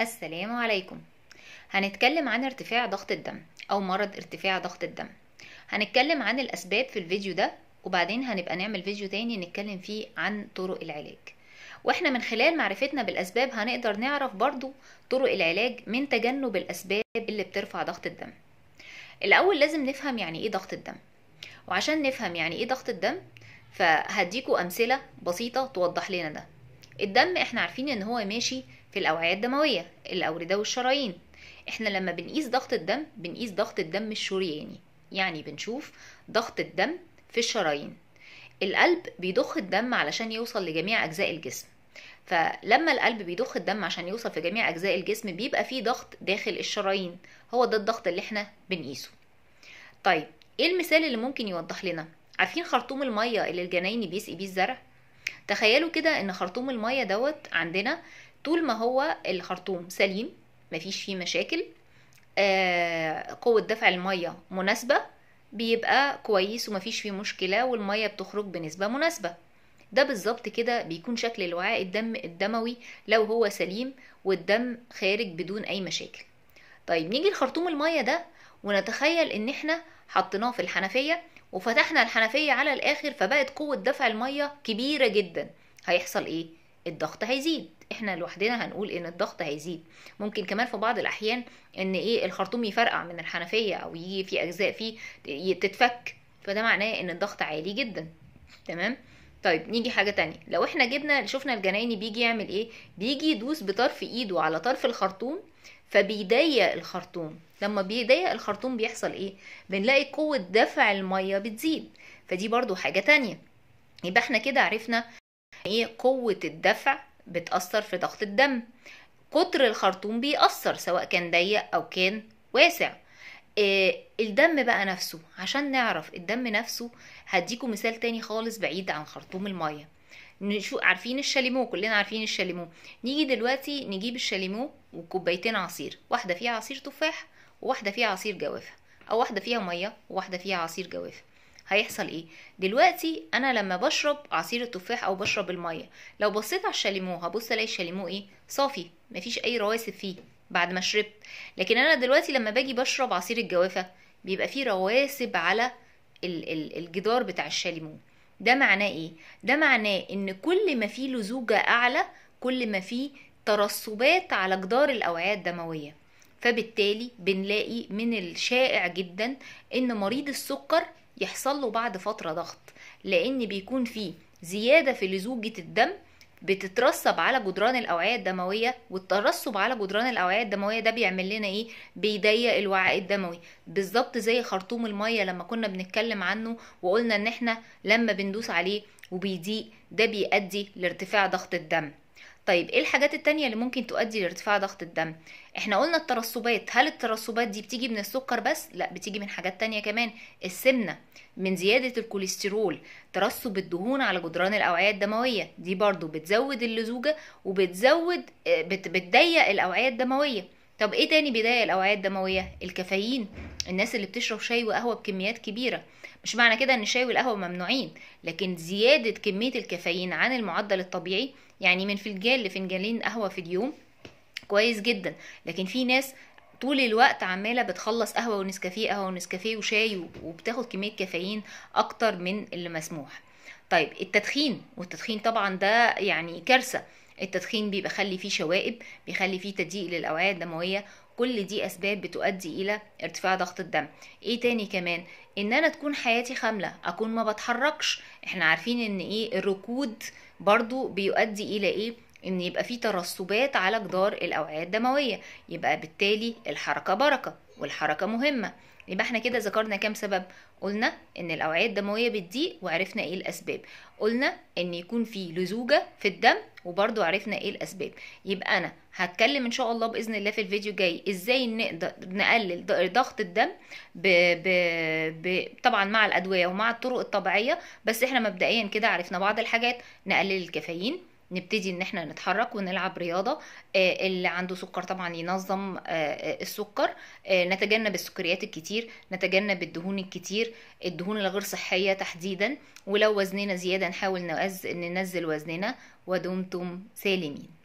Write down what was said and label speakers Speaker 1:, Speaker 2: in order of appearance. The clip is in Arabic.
Speaker 1: السلام عليكم هنتكلم عن ارتفاع ضغط الدم او مرض ارتفاع ضغط الدم هنتكلم عن الاسباب في الفيديو ده وبعدين هنبقى نعمل فيديو تاني نتكلم فيه عن طرق العلاج واحنا من خلال معرفتنا بالاسباب هنقدر نعرف برضو طرق العلاج من تجنب الاسباب اللي بترفع ضغط الدم الاول لازم نفهم يعني ايه ضغط الدم وعشان نفهم يعني ايه ضغط الدم فهديكوا امثله بسيطه توضح لنا ده الدم احنا عارفين ان هو ماشي في الأوعية الدموية الأوردة والشرايين احنا لما بنقيس ضغط الدم بنقيس ضغط الدم الشرياني يعني بنشوف ضغط الدم في الشرايين القلب بيضخ الدم علشان يوصل لجميع أجزاء الجسم فلما القلب بيضخ الدم عشان يوصل في جميع أجزاء الجسم بيبقى فيه ضغط داخل الشرايين هو ده الضغط اللي احنا بنقيسه طيب ايه المثال اللي ممكن يوضح لنا عارفين خرطوم المية اللي الجنايني بيسقي بيه الزرع تخيلوا كده ان خرطوم المية دوت عندنا طول ما هو الخرطوم سليم مفيش فيه مشاكل آه، قوة دفع المية مناسبة بيبقى كويس ومفيش فيه مشكلة والمية بتخرج بنسبة مناسبة ده بالظبط كده بيكون شكل الوعاء الدم الدموي لو هو سليم والدم خارج بدون أي مشاكل طيب نيجي لخرطوم المية ده ونتخيل ان احنا حطيناه في الحنفية وفتحنا الحنفية على الآخر فبقت قوة دفع المية كبيرة جدا هيحصل ايه؟ الضغط هيزيد احنا لوحدنا هنقول ان الضغط هيزيد ممكن كمان في بعض الاحيان ان ايه الخرطوم يفرقع من الحنفيه او يجي في اجزاء فيه تتفك فده معناه ان الضغط عالي جدا تمام طيب نيجي حاجة تانية لو احنا جبنا شفنا الجنايني بيجي يعمل ايه بيجي يدوس بطرف ايده على طرف الخرطوم فبيضيق الخرطوم لما بيضيق الخرطوم بيحصل ايه بنلاقي قوة دفع المية بتزيد فدي برضو حاجة تانية يبقى احنا كده عرفنا ايه قوة الدفع بتأثر في ضغط الدم قطر الخرطوم بيأثر سواء كان ضيق أو كان واسع آه، الدم بقى نفسه عشان نعرف الدم نفسه هديكم مثال تاني خالص بعيد عن خرطوم المية نشو عارفين الشاليمو كلنا عارفين الشاليمو نيجي دلوقتي نجيب الشاليمو وكوبايتين عصير واحدة فيها عصير تفاح وواحدة فيها عصير جوافة أو واحدة فيها مية وواحدة فيها عصير جوافة هيحصل ايه دلوقتي انا لما بشرب عصير التفاح او بشرب الميه لو بصيت على الشاليمو هبص الاقي الشاليمو ايه صافي مفيش اي رواسب فيه بعد ما شربت لكن انا دلوقتي لما باجي بشرب عصير الجوافه بيبقى فيه رواسب على الجدار بتاع الشاليمو ده معناه ايه ده معناه ان كل ما فيه لزوجه اعلى كل ما فيه ترسبات على جدار الاوعيه الدمويه فبالتالي بنلاقي من الشائع جدا ان مريض السكر يحصل له بعد فترة ضغط لأن بيكون فيه زيادة في لزوجة الدم بتترسب على جدران الاوعيه الدمويه والترسب على جدران الاوعيه الدمويه ده بيعمل لنا ايه بيضيق الوعاء الدموي بالظبط زي خرطوم الميه لما كنا بنتكلم عنه وقلنا ان احنا لما بندوس عليه وبيضيق ده بيؤدي لارتفاع ضغط الدم طيب ايه الحاجات التانية اللي ممكن تؤدي لارتفاع ضغط الدم احنا قلنا الترسبات هل الترسبات دي بتيجي من السكر بس لا بتيجي من حاجات تانية كمان السمنة من زيادة الكوليسترول ترسب الدهون على جدران الأوعية الدموية دي برضو بتزود اللزوجة وبتزود آه، بتضيق الأوعية الدموية طب ايه تاني بداية الاوعيه الدمويه الكافيين الناس اللي بتشرب شاي وقهوه بكميات كبيره مش معنى كده ان الشاي والقهوه ممنوعين لكن زياده كميه الكافيين عن المعدل الطبيعي يعني من فنجان لفنجانين قهوه في اليوم كويس جدا لكن في ناس طول الوقت عماله بتخلص قهوه ونسكافيه قهوه ونسكافيه وشاي وبتاخد كميه كافيين اكتر من اللي مسموح طيب التدخين والتدخين طبعا ده يعني كارثه التدخين بيخلي فيه شوائب بيخلي فيه تضييق للاوعيه الدمويه كل دي اسباب بتؤدي الى ارتفاع ضغط الدم ايه تاني كمان ان انا تكون حياتي خامله اكون ما بتحركش احنا عارفين ان ايه الركود برضو بيؤدي الى ايه ان يبقى في ترسبات على جدار الاوعيه الدمويه يبقى بالتالي الحركه بركه والحركه مهمه يبقى احنا كده ذكرنا كام سبب قلنا ان الاوعيه الدمويه بتضيق وعرفنا ايه الاسباب قلنا ان يكون في لزوجه في الدم وبرده عرفنا ايه الاسباب يبقى انا هتكلم ان شاء الله باذن الله في الفيديو الجاي ازاي نقدر نقلل ضغط الدم ب... ب... ب... طبعا مع الادويه ومع الطرق الطبيعيه بس احنا مبدئيا كده عرفنا بعض الحاجات نقلل الكافيين نبتدي ان احنا نتحرك ونلعب رياضه آه، اللي عنده سكر طبعا ينظم آه، آه، السكر نتجنب السكريات الكتير نتجنب الدهون الكتير الدهون الغير صحيه تحديدا ولو وزننا زياده نحاول ننزل وزننا ودمتم سالمين